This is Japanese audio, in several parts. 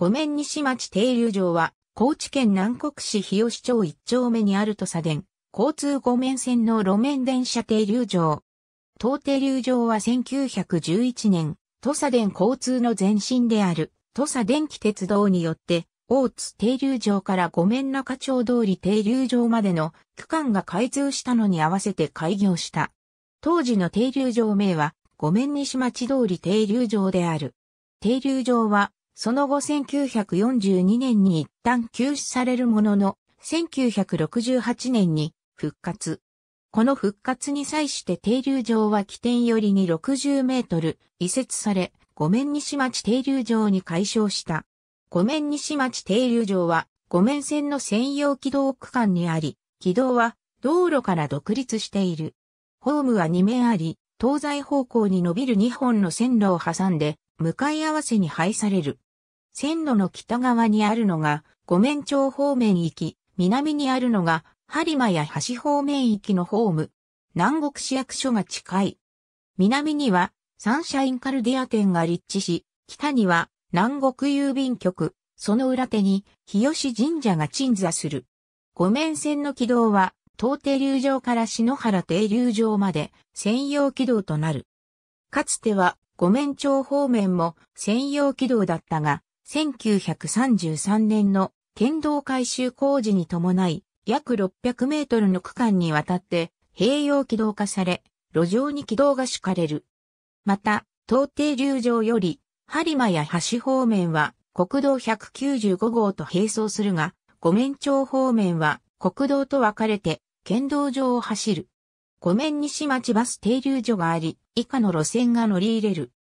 五面西町停留場は、高知県南国市日吉町一丁目にあると佐電、交通五面線の路面電車停留場。当停留場は1911年、土佐電交通の前身である、土佐電気鉄道によって、大津停留場から五面中町通り停留場までの区間が開通したのに合わせて開業した。当時の停留場名は五面西町通り停留場である。停留場はその後1942年に一旦休止されるものの、1968年に復活。この復活に際して停留場は起点よりに60メートル移設され、五面西町停留場に解消した。五面西町停留場は五面線の専用軌道区間にあり、軌道は道路から独立している。ホームは2面あり、東西方向に伸びる2本の線路を挟んで、向かい合わせに配される。線路の北側にあるのが、五面町方面行き、南にあるのが、播磨や橋方面行きのホーム。南国市役所が近い。南には、サンシャインカルディア店が立地し、北には、南国郵便局、その裏手に、日吉神社が鎮座する。五面線の軌道は、東停留場から篠原停留場まで専用軌道となる。かつては、五面町方面も専用軌道だったが、1933年の県道改修工事に伴い、約600メートルの区間にわたって併用軌道化され、路上に軌道が敷かれる。また、東底流上より、播磨や橋方面は国道195号と並走するが、五面町方面は国道と分かれて県道上を走る。五面西町バス停留所があり、以下の路線が乗り入れる。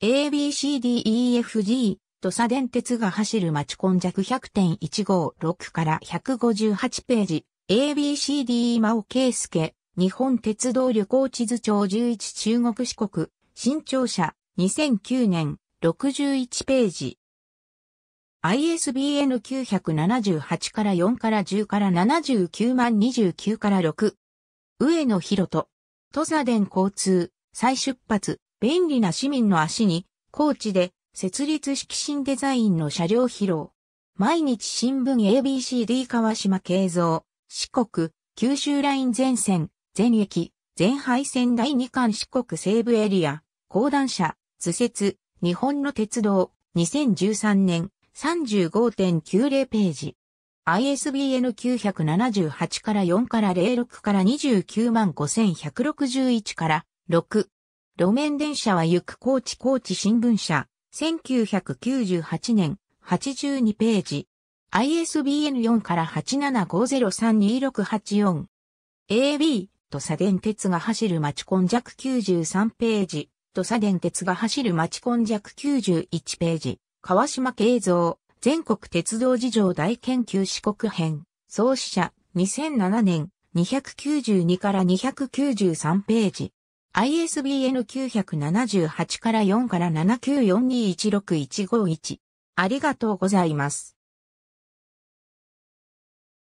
ABCDEFG 土佐電鉄が走る町根弱100.156から158ページ、ABCD 真尾圭介、日本鉄道旅行地図帳11中国四国、新庁舎、2009年、61ページ。ISBN 978から4から10から79万29から6。上野博人。土佐電交通、再出発、便利な市民の足に、高知で、設立式新デザインの車両披露。毎日新聞 ABCD 川島慶三、四国、九州ライン全線、全駅、全廃線第二関四国西部エリア、高段車、図説、日本の鉄道、2013年、35.90ページ。ISBN 978から4から06から29万5161から6。路面電車は行く高知高知新聞社、1998年、82ページ。ISBN4 から875032684。AB、土佐電鉄が走る町根弱93ページ。土佐電鉄が走る町根弱91ページ。川島慶三、全国鉄道事情大研究四国編。創始者、2007年、292から293ページ。ISBN 978から4から794216151。ありがとうございます。